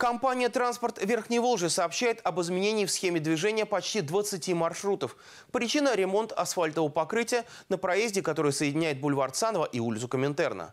Компания «Транспорт Верхней Волжи» сообщает об изменении в схеме движения почти 20 маршрутов. Причина – ремонт асфальтового покрытия на проезде, который соединяет бульвар Цанова и улицу Коминтерна.